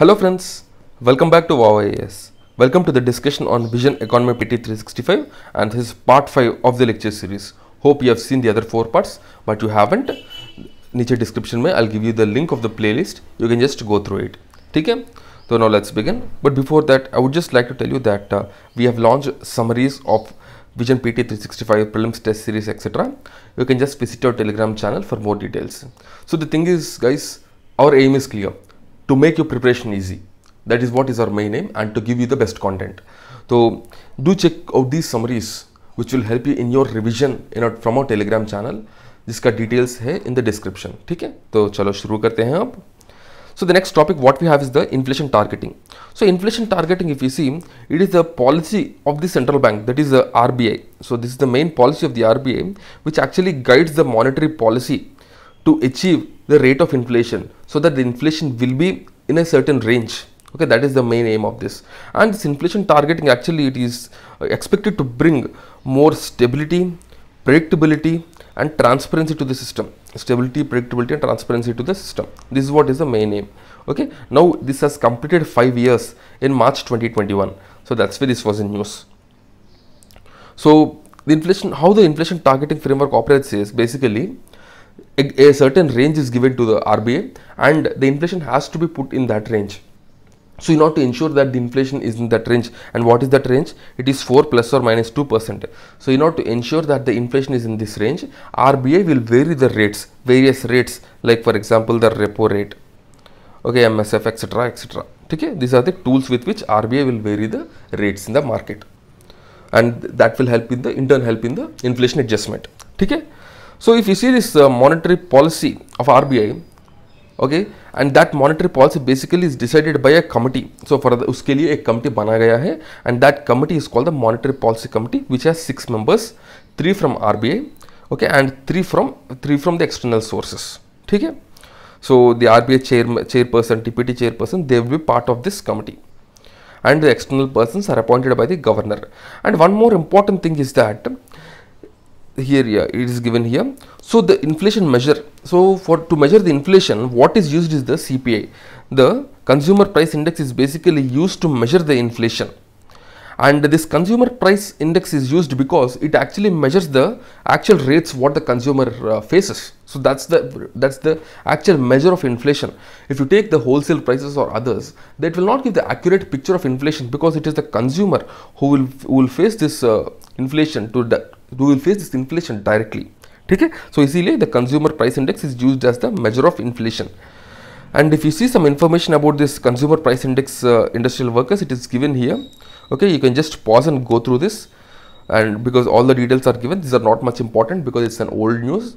Hello friends, welcome back to WowIAS. Welcome to the discussion on Vision Economy PT365 and this is part 5 of the lecture series. Hope you have seen the other 4 parts but you haven't. Niche description mein I'll give you the link of the playlist. You can just go through it. Okay? So now let's begin. But before that I would just like to tell you that uh, we have launched summaries of Vision PT365 prelims test series etc. You can just visit our telegram channel for more details. So the thing is guys, our aim is clear to make your preparation easy. That is what is our main aim and to give you the best content. So do check out these summaries which will help you in your revision in our, from our telegram channel जिसका details details in the description. ठीक है तो चलो शुरू करते So the next topic what we have is the inflation targeting. So inflation targeting if you see it is the policy of the central bank that is the RBI. So this is the main policy of the RBI which actually guides the monetary policy to achieve the rate of inflation so that the inflation will be in a certain range okay that is the main aim of this and this inflation targeting actually it is uh, expected to bring more stability predictability and transparency to the system stability predictability and transparency to the system this is what is the main aim okay now this has completed 5 years in march 2021 so that's why this was in news so the inflation how the inflation targeting framework operates is basically a, a certain range is given to the RBA and the inflation has to be put in that range. So in order to ensure that the inflation is in that range and what is that range? It is 4 plus or 2%. So in order to ensure that the inflation is in this range, RBI will vary the rates, various rates like for example the repo rate, okay MSF etc etc. Okay, these are the tools with which RBI will vary the rates in the market and that will help in the in turn help in the inflation adjustment. Okay. So if you see this uh, monetary policy of RBI, okay, and that monetary policy basically is decided by a committee. So for the uske liye a committee bana gaya and that committee is called the monetary policy committee, which has six members, three from RBI, okay, and three from three from the external sources. ठीक है, so the RBI chair chairperson, TPT chairperson, they will be part of this committee, and the external persons are appointed by the governor. And one more important thing is that here yeah, it is given here so the inflation measure so for to measure the inflation what is used is the cpi the consumer price index is basically used to measure the inflation and this consumer price index is used because it actually measures the actual rates what the consumer uh, faces so that's the that's the actual measure of inflation if you take the wholesale prices or others that will not give the accurate picture of inflation because it is the consumer who will who will face this uh, inflation to the we will face this inflation directly ठीक है so the consumer price index is used as the measure of inflation. and if you see some information about this consumer price index uh, industrial workers it is given here okay you can just pause and go through this and because all the details are given these are not much important because it's an old news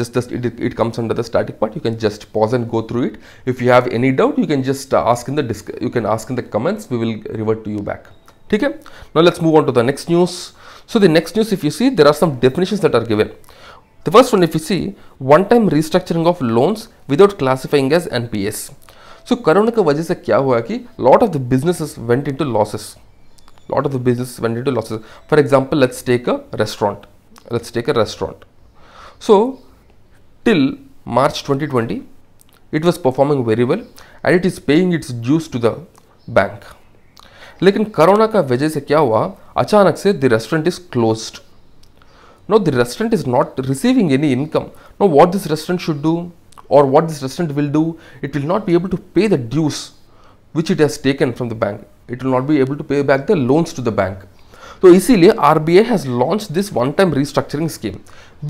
just as it, it comes under the static part you can just pause and go through it if you have any doubt you can just uh, ask in the disc you can ask in the comments we will revert to you back okay now let's move on to the next news so the next news if you see there are some definitions that are given. The first one if you see one time restructuring of loans without classifying as NPS. So corona ka wajah se kya a lot of the businesses went into losses. A Lot of the businesses went into losses. For example let's take a restaurant. Let's take a restaurant. So till March 2020 it was performing very well and it is paying its dues to the bank लेकिन corona का वजह से क्या हुआ अचानक से the restaurant is close no the restaurant is not receiving any income no what this restaurant should do और what this restaurant will do it will not be able to pay the dues which it has taken from the bank it will not be able to pay back the loans to the bank तो इसीलिए R B I has launch this one time restructuring scheme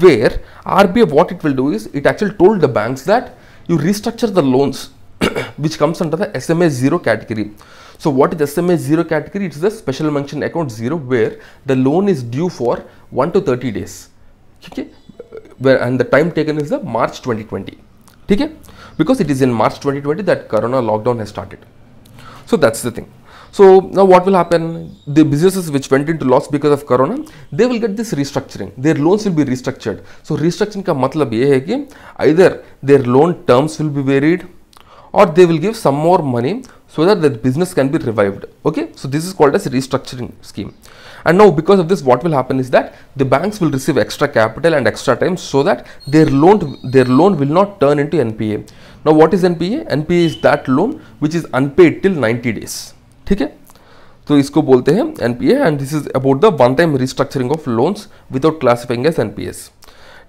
where R B I what it will do is it actually told the bank that you the loans which comes under the S M A zero category So what is SMA 0 category? It's the special mention account 0 where the loan is due for 1 to 30 days. Okay? Where, and the time taken is the March 2020. Okay? Because it is in March 2020 that Corona lockdown has started. So that's the thing. So now what will happen? The businesses which went into loss because of Corona, they will get this restructuring. Their loans will be restructured. So restructuring का मतलब ये है कि either their loan terms will be varied or they will give some more money so that the business can be revived okay so this is called as restructuring scheme and now because of this what will happen is that the banks will receive extra capital and extra time so that their loan their loan will not turn into npa now what is npa npa is that loan which is unpaid till 90 days Okay, so तो इसको NPA, and this is about the one time restructuring of loans without classifying as NPS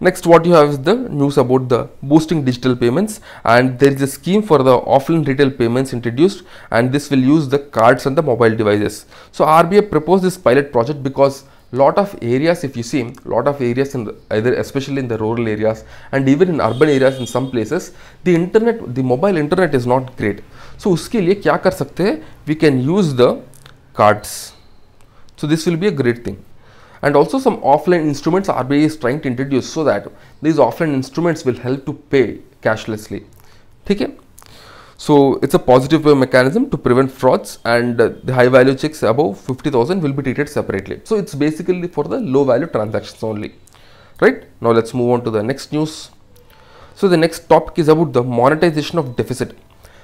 next what you have is the news about the boosting digital payments and there is a scheme for the offline retail payments introduced and this will use the cards and the mobile devices so RBI proposed this pilot project because lot of areas if you see lot of areas in the, either especially in the rural areas and even in urban areas in some places the internet the mobile internet is not great so uske liye kya kar sakte we can use the cards so this will be a great thing and also some offline instruments RBI is trying to introduce so that these offline instruments will help to pay cashlessly. Okay? So it's a positive mechanism to prevent frauds and uh, the high value checks above 50,000 will be treated separately. So it's basically for the low value transactions only. Right now let's move on to the next news. So the next topic is about the monetization of deficit.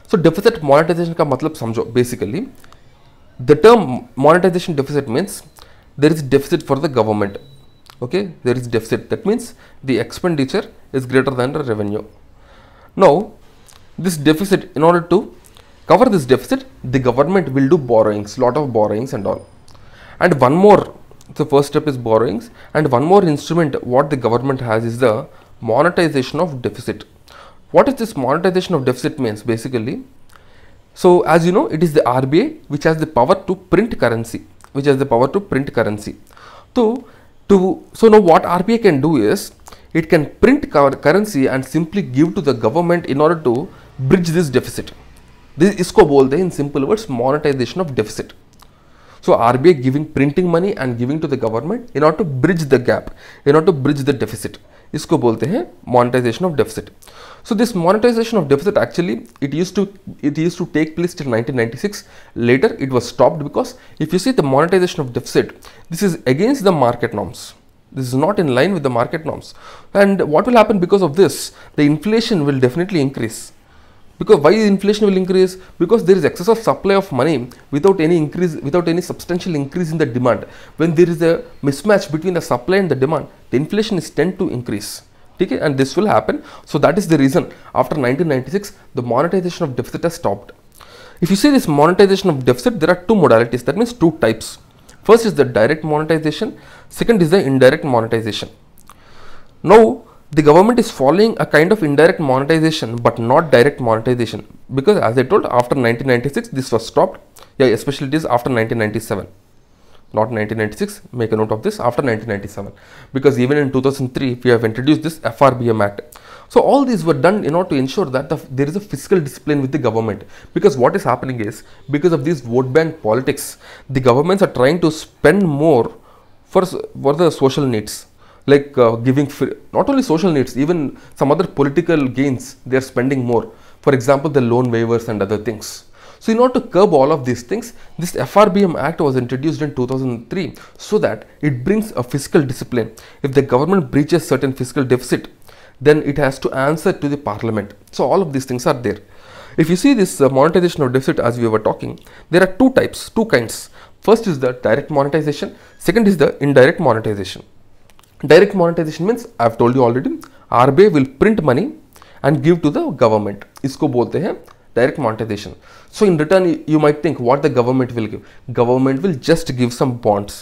So deficit monetization का मतलब समझो basically the term monetization deficit means there is deficit for the government okay there is deficit that means the expenditure is greater than the revenue now this deficit in order to cover this deficit the government will do borrowings lot of borrowings and all and one more the first step is borrowings and one more instrument what the government has is the monetization of deficit what is this monetization of deficit means basically so as you know it is the RBI which has the power to print currency which has the power to print currency. So, to, so now what RBI can do is it can print currency and simply give to the government in order to bridge this deficit. This is isko bolde in simple words monetization of deficit. So RBI giving printing money and giving to the government in order to bridge the gap, in order to bridge the deficit. इसको बोलते हैं monetisation of deficit so this monetisation of deficit actually it use to it use to take place till 1996 later it was stopped because if you see the monetization of deficit this is against the market norms this is not in line with the market norms and what will happen because of this the inflation will definitely increase because why inflation will increase because there is excess of supply of money without any increase without any substantial increase in the demand when there is a mismatch between the supply and the demand the inflation is tend to increase okay and this will happen so that is the reason after 1996 the monetization of deficit has stopped if you see this monetization of deficit there are two modalities that means two types first is the direct monetization second is the indirect monetization now the government is following a kind of indirect monetization but not direct monetization because as I told after 1996 this was stopped yeah especially this after 1997 not 1996 make a note of this after 1997 because even in 2003 we have introduced this FRBM act so all these were done in order to ensure that the, there is a fiscal discipline with the government because what is happening is because of these vote bank politics the governments are trying to spend more for, for the social needs like uh, giving free, not only social needs, even some other political gains, they are spending more. For example, the loan waivers and other things. So in order to curb all of these things, this FRBM Act was introduced in 2003 so that it brings a fiscal discipline. If the government breaches certain fiscal deficit, then it has to answer to the parliament. So all of these things are there. If you see this uh, monetization of deficit as we were talking, there are two types, two kinds. First is the direct monetization, second is the indirect monetization direct monetization means i have told you already rbi will print money and give to the government isko bolte hain direct monetization so in return you might think what the government will give government will just give some bonds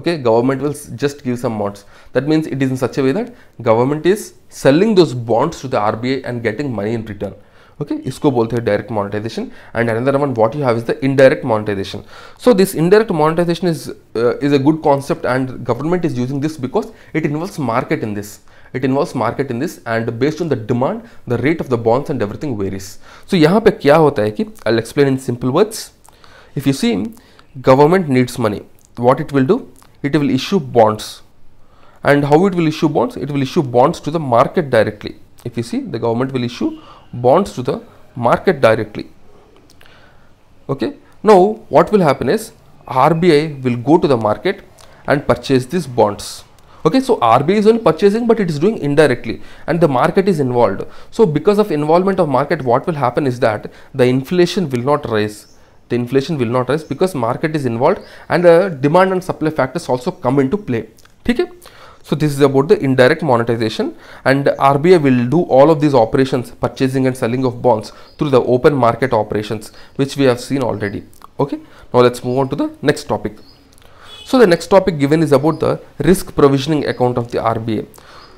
okay government will just give some bonds that means it is in such a way that government is selling those bonds to the rbi and getting money in return okay isko bolte hai direct monetization and another one what you have is the indirect monetization so this indirect monetization is uh, is a good concept and government is using this because it involves market in this it involves market in this and based on the demand the rate of the bonds and everything varies so yahan pe kya hota hai ki i'll explain in simple words if you see government needs money what it will do it will issue bonds and how it will issue bonds it will issue bonds to the market directly if you see the government will issue bonds to the market directly. Okay. Now what will happen is RBI will go to the market and purchase these bonds. Okay, so RBI is only purchasing but it is doing indirectly and the market is involved. So because of involvement of market what will happen is that the inflation will not rise. The inflation will not rise because market is involved and the uh, demand and supply factors also come into play. Okay? So this is about the indirect monetization and RBI will do all of these operations purchasing and selling of bonds through the open market operations which we have seen already. Okay. Now let's move on to the next topic. So the next topic given is about the risk provisioning account of the RBA.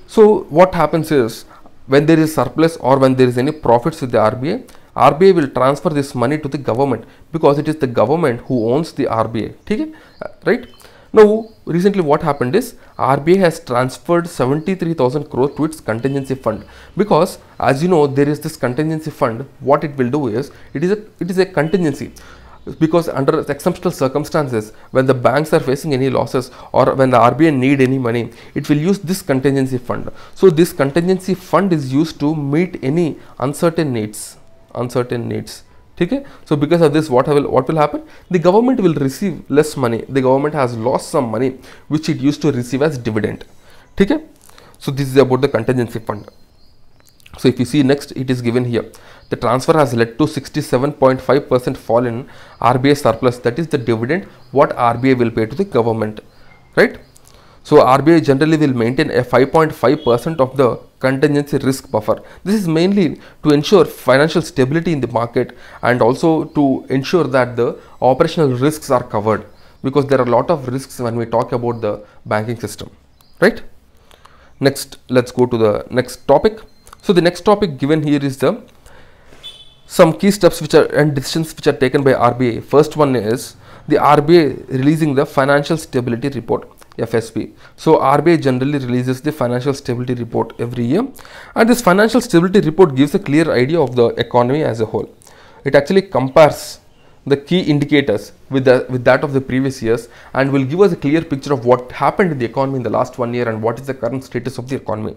So what happens is when there is surplus or when there is any profits with the RBA, RBA will transfer this money to the government because it is the government who owns the RBA. Okay? Uh, right? Now, recently what happened is RBI has transferred 73,000 crore to its contingency fund because as you know, there is this contingency fund. What it will do is it is a, it is a contingency because under exceptional circumstances when the banks are facing any losses or when the RBI need any money it will use this contingency fund so this contingency fund is used to meet any uncertain needs uncertain needs so because of this what will what will happen the government will receive less money the government has lost some money which it used to receive as dividend ठीक so this is about the contingency fund so if you see next it is given here the transfer has led to 67.5 percent fall in RBA surplus that is the dividend what RBA will pay to the government right so RBA generally will maintain a 5.5 percent of the contingency risk buffer. This is mainly to ensure financial stability in the market and also to ensure that the operational risks are covered because there are a lot of risks when we talk about the banking system, right? Next, let's go to the next topic. So the next topic given here is the some key steps which are and decisions which are taken by RBA. First one is the RBA releasing the financial stability report. FSP. So RBI generally releases the financial stability report every year and this financial stability report gives a clear idea of the economy as a whole. It actually compares the key indicators with, the, with that of the previous years and will give us a clear picture of what happened in the economy in the last one year and what is the current status of the economy.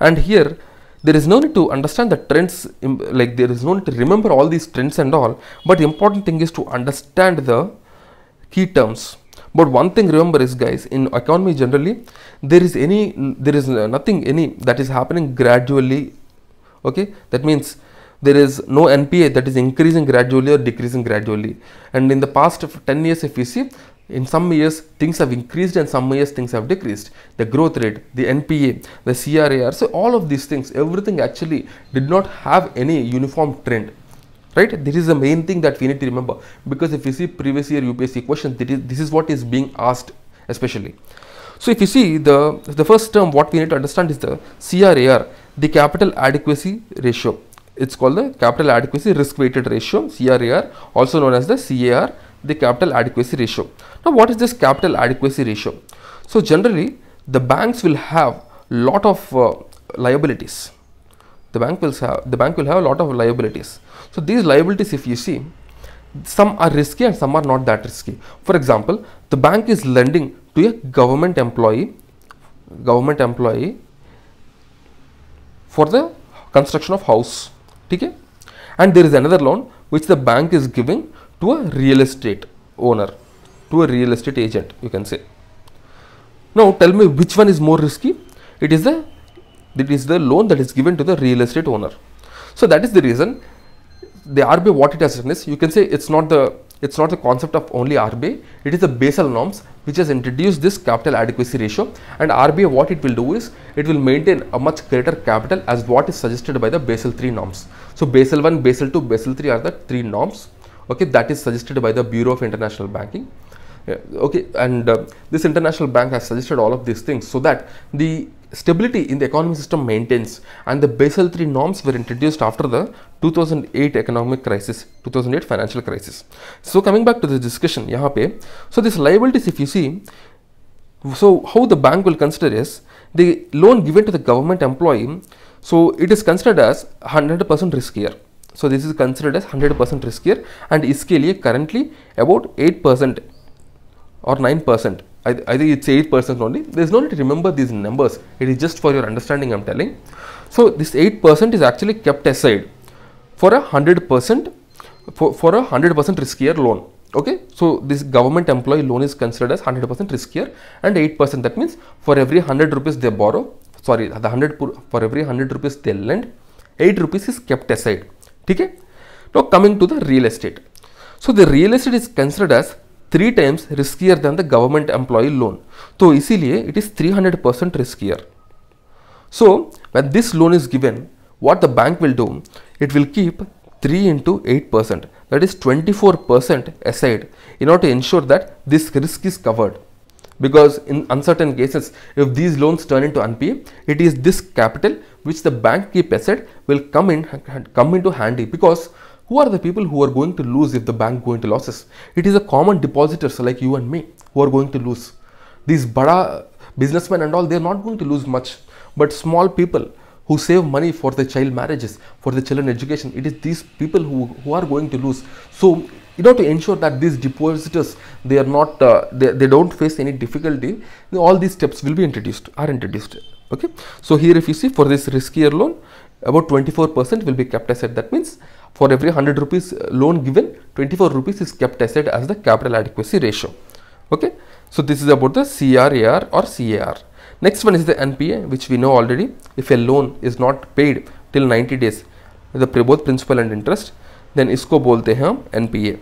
And here there is no need to understand the trends like there is no need to remember all these trends and all but the important thing is to understand the key terms but one thing remember is guys, in economy generally, there is any, there is nothing any that is happening gradually. Okay, that means there is no NPA that is increasing gradually or decreasing gradually. And in the past 10 years, if you see, in some years things have increased and some years things have decreased. The growth rate, the NPA, the CRAR, so all of these things, everything actually did not have any uniform trend right this is the main thing that we need to remember because if you see previous year UPSC questions is, this is what is being asked especially so if you see the the first term what we need to understand is the CRAR the capital adequacy ratio it's called the capital adequacy risk weighted ratio CRAR also known as the CAR the capital adequacy ratio now what is this capital adequacy ratio so generally the banks will have lot of uh, liabilities the bank will have the bank will have a lot of liabilities so these liabilities, if you see, some are risky and some are not that risky. For example, the bank is lending to a government employee, government employee for the construction of house. Okay? And there is another loan which the bank is giving to a real estate owner, to a real estate agent, you can say. Now tell me which one is more risky? It is the it is the loan that is given to the real estate owner. So that is the reason the RBA what it has done is you can say it's not the it's not the concept of only RBA it is the Basel norms which has introduced this capital adequacy ratio and RBA what it will do is it will maintain a much greater capital as what is suggested by the Basel 3 norms. So Basel 1, Basel 2, Basel 3 are the three norms okay that is suggested by the Bureau of International Banking. Yeah, okay and uh, this international bank has suggested all of these things so that the stability in the economic system maintains and the basel 3 norms were introduced after the 2008 economic crisis 2008 financial crisis so coming back to this discussion pe so this liabilities if you see so how the bank will consider is the loan given to the government employee so it is considered as 100% riskier so this is considered as 100% riskier and इसके currently about 8% or 9% I, think it's 8% only. There's no need to remember these numbers. It is just for your understanding I'm telling. So this 8% is actually kept aside for a 100% for, for a 100% riskier loan. Okay, so this government employee loan is considered as 100% riskier and 8% that means for every 100 rupees they borrow, sorry, the 100 for every 100 rupees they lend, 8 rupees is kept aside. Okay, now coming to the real estate. So the real estate is considered as Three times riskier than the government employee loan. So, easily it is 300% riskier. So, when this loan is given what the bank will do it will keep 3 into 8 percent that is 24 percent aside in order to ensure that this risk is covered because in uncertain cases if these loans turn into unpaid, it is this capital which the bank keep aside will come in come into handy because who are the people who are going to lose if the bank go into losses? It is the common depositors like you and me who are going to lose. These bada businessmen and all, they are not going to lose much. But small people who save money for their child marriages, for their children education, it is these people who, who are going to lose. So you know to ensure that these depositors they are not uh, they, they don't face any difficulty all these steps will be introduced are introduced okay so here if you see for this riskier loan about 24 percent will be kept aside that means for every 100 rupees uh, loan given, 24 rupees is kept aside as the capital adequacy ratio. Okay, so this is about the CRAR or CAR. Next one is the NPA, which we know already. If a loan is not paid till 90 days, the both principal and interest, then isko bolte हैं हम NPA.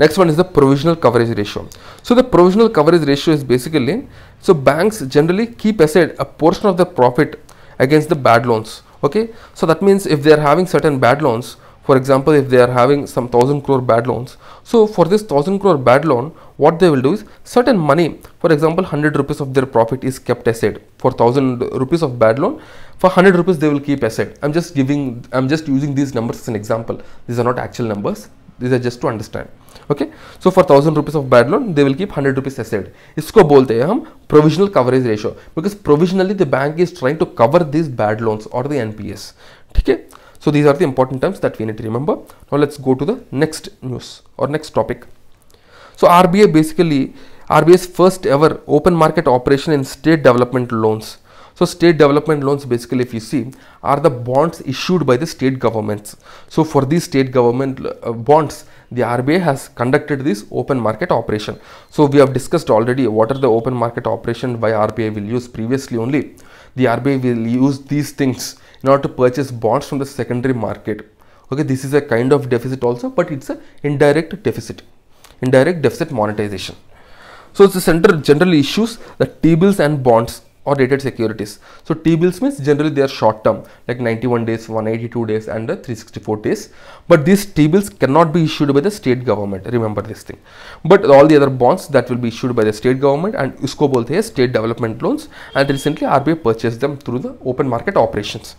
Next one is the provisional coverage ratio. So the provisional coverage ratio is basically so banks generally keep aside a portion of the profit against the bad loans. Okay, so that means if they are having certain bad loans, for example if they are having some thousand crore bad loans so for this thousand crore bad loan what they will do is certain money for example 100 rupees of their profit is kept aside for 1000 rupees of bad loan for 100 rupees they will keep aside i'm just giving i'm just using these numbers as an example these are not actual numbers these are just to understand okay so for 1000 rupees of bad loan they will keep 100 rupees aside isko bolte hain hum provisional coverage ratio because provisionally the bank is trying to cover these bad loans or the nps theek so these are the important terms that we need to remember. Now let's go to the next news or next topic. So RBI basically RBI's first ever open market operation in state development loans. So state development loans basically if you see are the bonds issued by the state governments. So for these state government uh, bonds the RBI has conducted this open market operation. So we have discussed already what are the open market operation by RBI will use previously only. The RBI will use these things in order to purchase bonds from the secondary market okay this is a kind of deficit also but it's an indirect deficit indirect deficit monetization so the center generally issues the t-bills and bonds or dated securities so t-bills means generally they are short term like 91 days 182 days and uh, 364 days but these t-bills cannot be issued by the state government remember this thing but all the other bonds that will be issued by the state government and usko bolte hai state development loans and recently rbi purchased them through the open market operations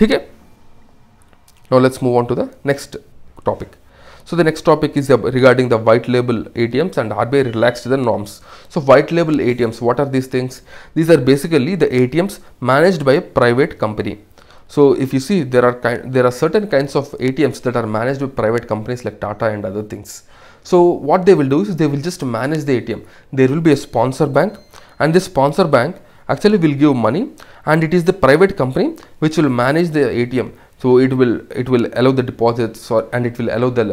now let's move on to the next topic. So the next topic is regarding the white label ATMs and RBI relaxed the norms. So white label ATMs, what are these things? These are basically the ATMs managed by a private company. So if you see, there are there are certain kinds of ATMs that are managed by private companies like Tata and other things. So what they will do is they will just manage the ATM. There will be a sponsor bank, and this sponsor bank actually will give money and it is the private company which will manage the ATM so it will it will allow the deposits or, and it will allow the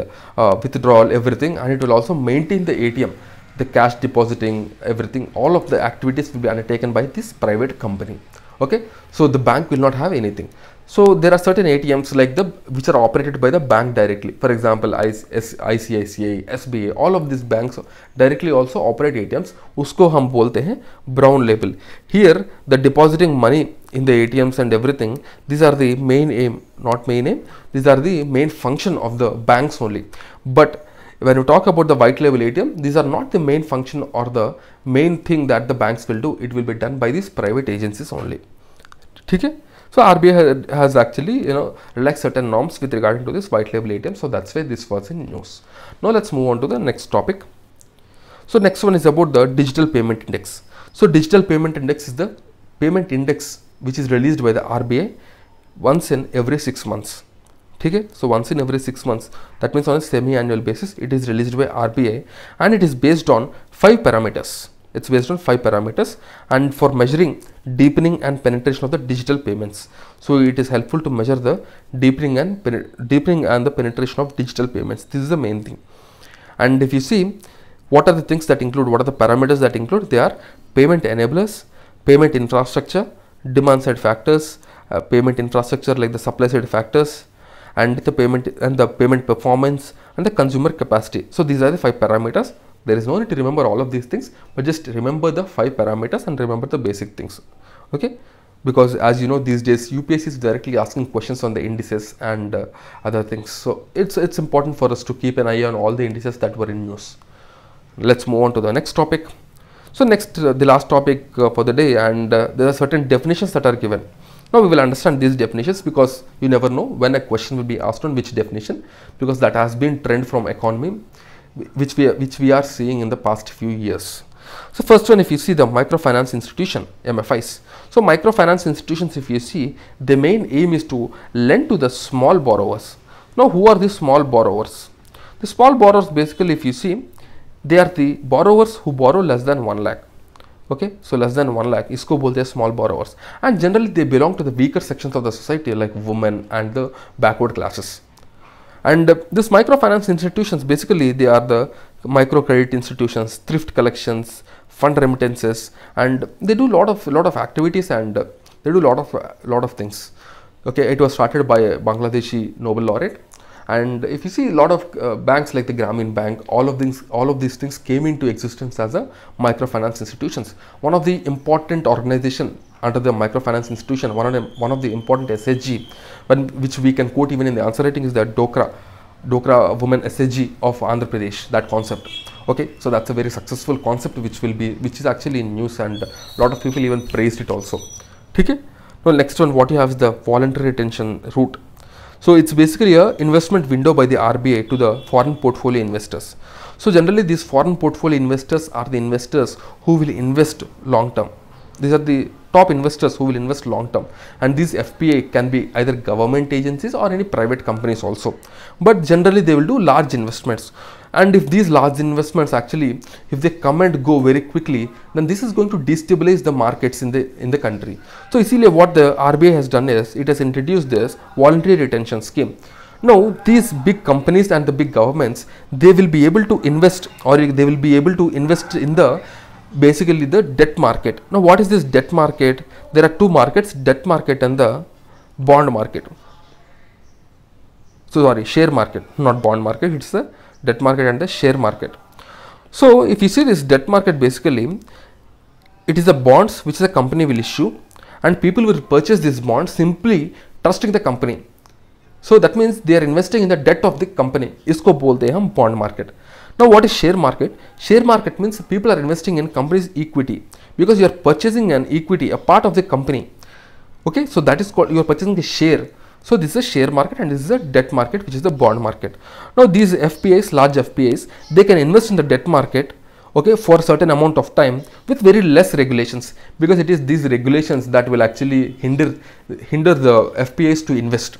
uh, withdrawal everything and it will also maintain the ATM the cash depositing everything all of the activities will be undertaken by this private company okay so the bank will not have anything so there are certain ATMs like the which are operated by the bank directly. For example, ICICI, SBA, all of these banks directly also operate ATMs. Usko hum bolte hain brown label. Here the depositing money in the ATMs and everything. These are the main aim, not main aim. These are the main function of the banks only. But when you talk about the white label ATM, these are not the main function or the main thing that the banks will do. It will be done by these private agencies only. ठीक है? So RBI has, actually you know relaxed certain norms with regarding to this white label ATM. So that's why this was in news. Now let's move on to the next topic. So next one is about the digital payment index. So digital payment index is the payment index which is released by the RBI once in every six months. Okay. So once in every six months, that means on a semi-annual basis, it is released by RBI and it is based on five parameters it's based on five parameters and for measuring deepening and penetration of the digital payments so it is helpful to measure the deepening and deepening and the penetration of digital payments this is the main thing and if you see what are the things that include what are the parameters that include they are payment enablers payment infrastructure demand side factors uh, payment infrastructure like the supply side factors and the payment and the payment performance and the consumer capacity so these are the five parameters there is no need to remember all of these things, but just remember the five parameters and remember the basic things. Okay, because as you know these days UPSC is directly asking questions on the indices and uh, other things. So it's it's important for us to keep an eye on all the indices that were in news. Let's move on to the next topic. So next uh, the last topic uh, for the day and uh, there are certain definitions that are given. Now we will understand these definitions because you never know when a question will be asked on which definition because that has been trend from economy which we, are, which we are seeing in the past few years. So first one, if you see the microfinance institution, MFIs. So microfinance institutions, if you see, the main aim is to lend to the small borrowers. Now, who are the small borrowers? The small borrowers, basically, if you see, they are the borrowers who borrow less than 1 lakh. Okay, so less than 1 lakh, ISKO bolte small borrowers. And generally, they belong to the weaker sections of the society like women and the backward classes. And uh, these microfinance institutions basically they are the microcredit institutions, thrift collections, fund remittances, and they do lot of lot of activities and uh, they do lot of uh, lot of things. Okay, it was started by a Bangladeshi Nobel laureate, and if you see a lot of uh, banks like the Grameen Bank, all of these all of these things came into existence as a microfinance institutions. One of the important organization under the microfinance institution, one of the, one of the important SSG, when, which we can quote even in the answer writing, is the Dokra, Dokra woman SSG of Andhra Pradesh, that concept. Okay, so that's a very successful concept which will be, which is actually in news and a lot of people even praised it also. Okay, now next one, what you have is the voluntary retention route. So it's basically a investment window by the RBI to the foreign portfolio investors. So generally these foreign portfolio investors are the investors who will invest long term. These are the top investors who will invest long term and these FPA can be either government agencies or any private companies also but generally they will do large investments and if these large investments actually if they come and go very quickly then this is going to destabilize the markets in the in the country so easily what the RBI has done is it has introduced this voluntary retention scheme now these big companies and the big governments they will be able to invest or they will be able to invest in the basically the debt market. Now what is this debt market? There are two markets, debt market and the bond market. So sorry, share market, not bond market, it's the debt market and the share market. So if you see this debt market basically, it is the bonds which the company will issue and people will purchase these bonds simply trusting the company. So that means they are investing in the debt of the company. Isko bolte hum bond market. Now what is share market? Share market means people are investing in company's equity because you are purchasing an equity, a part of the company. Okay, so that is called you are purchasing a share. So this is a share market and this is a debt market which is the bond market. Now these FPIs, large FPIs, they can invest in the debt market okay for a certain amount of time with very less regulations because it is these regulations that will actually hinder hinder the FPIs to invest.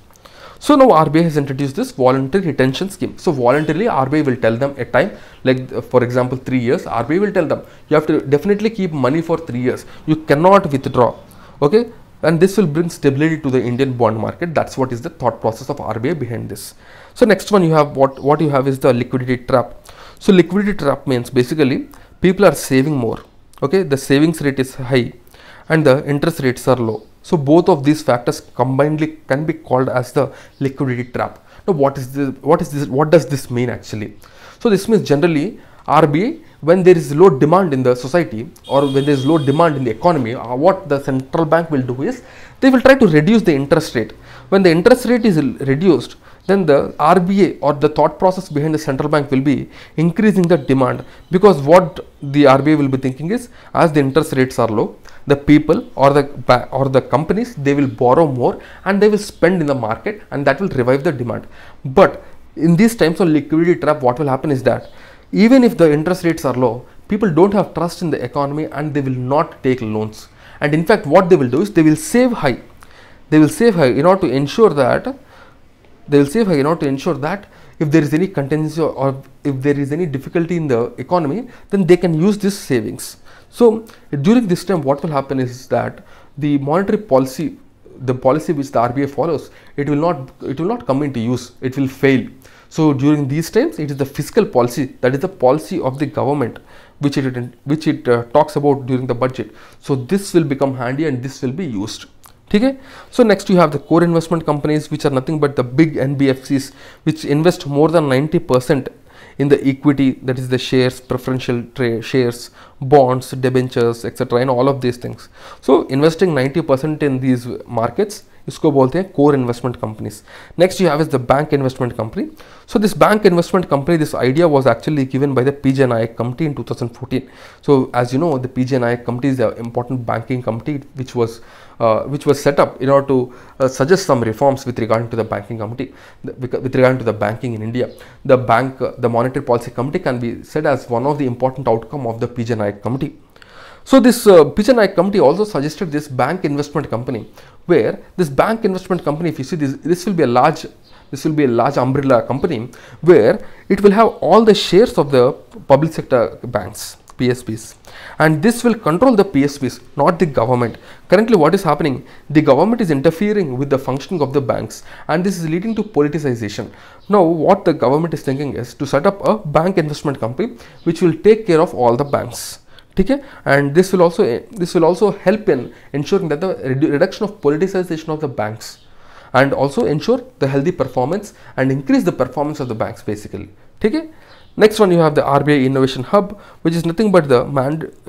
So now RBI has introduced this voluntary retention scheme. So voluntarily RBI will tell them at time like uh, for example 3 years RBI will tell them you have to definitely keep money for 3 years. You cannot withdraw. Okay and this will bring stability to the Indian bond market. That's what is the thought process of RBI behind this. So next one you have what what you have is the liquidity trap. So liquidity trap means basically people are saving more. Okay, the savings rate is high and the interest rates are low. So both of these factors combinedly can be called as the liquidity trap. Now what is this, what is this, what does this mean actually? So this means generally RBI when there is low demand in the society or when there is low demand in the economy uh, what the central bank will do is they will try to reduce the interest rate when the interest rate is reduced then the RBA or the thought process behind the central bank will be increasing the demand because what the RBA will be thinking is as the interest rates are low the people or the or the companies they will borrow more and they will spend in the market and that will revive the demand but in these times of liquidity trap what will happen is that even if the interest rates are low people don't have trust in the economy and they will not take loans and in fact what they will do is they will save high they will save high in order to ensure that they will save I to ensure that if there is any contingency or, if there is any difficulty in the economy, then they can use these savings. So during this time, what will happen is that the monetary policy, the policy which the RBA follows, it will not it will not come into use. It will fail. So during these times, it is the fiscal policy that is the policy of the government which it which it uh, talks about during the budget. So this will become handy and this will be used. ठीक है so next you have the core investment companies which are nothing but the big N B F Cs which invest more than ninety percent in the equity that is the shares preferential shares bonds debentures etc and all of these things so investing 90% in these markets इसको बोलते हैं core investment companies next you have is the bank investment company so this bank investment company this idea was actually given by the P J Nayak committee in 2014 so as you know the P J Nayak committee is a important banking committee which was uh, which was set up in order to uh, suggest some reforms with regard to the banking committee the, with regard to the banking in India. The bank, uh, the monetary policy committee can be said as one of the important outcome of the Nayak committee. So this uh, Nayak committee also suggested this bank investment company where this bank investment company if you see this this will be a large this will be a large umbrella company where it will have all the shares of the public sector banks PSPs and this will control the PSPs not the government. Currently what is happening the government is interfering with the functioning of the banks and this is leading to politicization. Now what the government is thinking is to set up a bank investment company which will take care of all the banks. ठीक है and this will also this will also help in insuring that the of of politicisation of the banks and also insure the healthy performance and increase the performance of the banks next one you have the rbi innovation hub which is nothing but the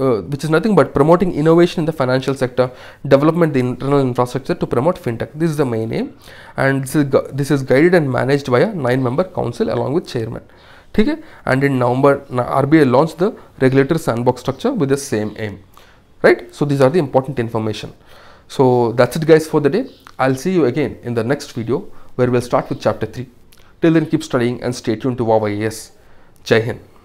uh, which is nothing but promoting innovation in the financial sector development the internal infrastructure to promote fintech this is the main aim and this is, this is guided and managed by a nine member council along with chairman okay and in november rbi launched the regulator sandbox structure with the same aim right so these are the important information so that's it guys for the day i'll see you again in the next video where we'll start with chapter 3 till then keep studying and stay tuned to wow yes जय हिंद